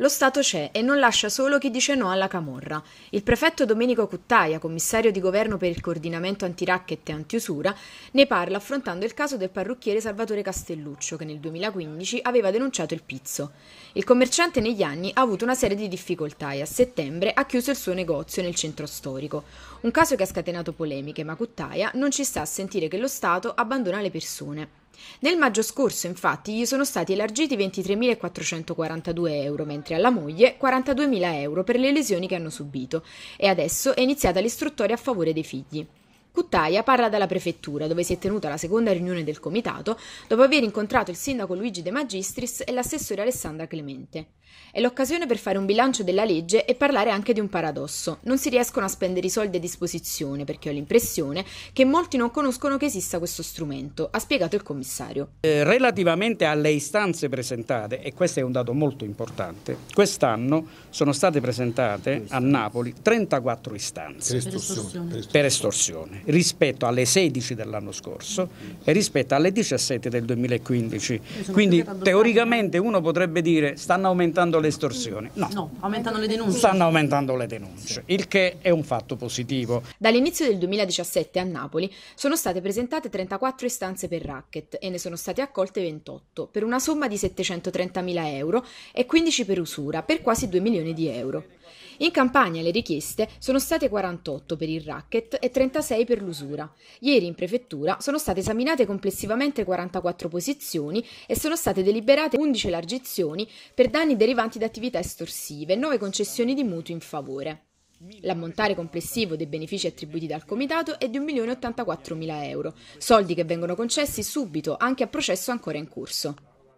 Lo Stato c'è e non lascia solo chi dice no alla camorra. Il prefetto Domenico Cuttaia, commissario di governo per il coordinamento antiracket e antiusura, ne parla affrontando il caso del parrucchiere Salvatore Castelluccio, che nel 2015 aveva denunciato il pizzo. Il commerciante negli anni ha avuto una serie di difficoltà e a settembre ha chiuso il suo negozio nel centro storico. Un caso che ha scatenato polemiche, ma Cuttaia non ci sta a sentire che lo Stato abbandona le persone. Nel maggio scorso, infatti, gli sono stati elargiti 23.442 euro, mentre alla moglie 42.000 euro per le lesioni che hanno subito e adesso è iniziata l'istruttoria a favore dei figli. Cuttaia parla dalla prefettura, dove si è tenuta la seconda riunione del comitato, dopo aver incontrato il sindaco Luigi De Magistris e l'assessore Alessandra Clemente. È l'occasione per fare un bilancio della legge e parlare anche di un paradosso. Non si riescono a spendere i soldi a disposizione perché ho l'impressione che molti non conoscono che esista questo strumento, ha spiegato il commissario. Eh, relativamente alle istanze presentate, e questo è un dato molto importante, quest'anno sono state presentate a Napoli 34 istanze per estorsione. Per estorsione rispetto alle 16 dell'anno scorso e rispetto alle 17 del 2015. Quindi teoricamente uno potrebbe dire stanno aumentando le estorsioni. No, no aumentano le denunce. Stanno aumentando le denunce, il che è un fatto positivo. Dall'inizio del 2017 a Napoli sono state presentate 34 istanze per racket e ne sono state accolte 28 per una somma di 730.000 euro e 15 per usura per quasi 2 milioni di euro. In campagna le richieste sono state 48 per il racket e 36 per l'usura. Ieri in prefettura sono state esaminate complessivamente 44 posizioni e sono state deliberate 11 largizioni per danni derivanti da attività estorsive e 9 concessioni di mutui in favore. L'ammontare complessivo dei benefici attribuiti dal Comitato è di 1.084.000 euro, soldi che vengono concessi subito anche a processo ancora in corso.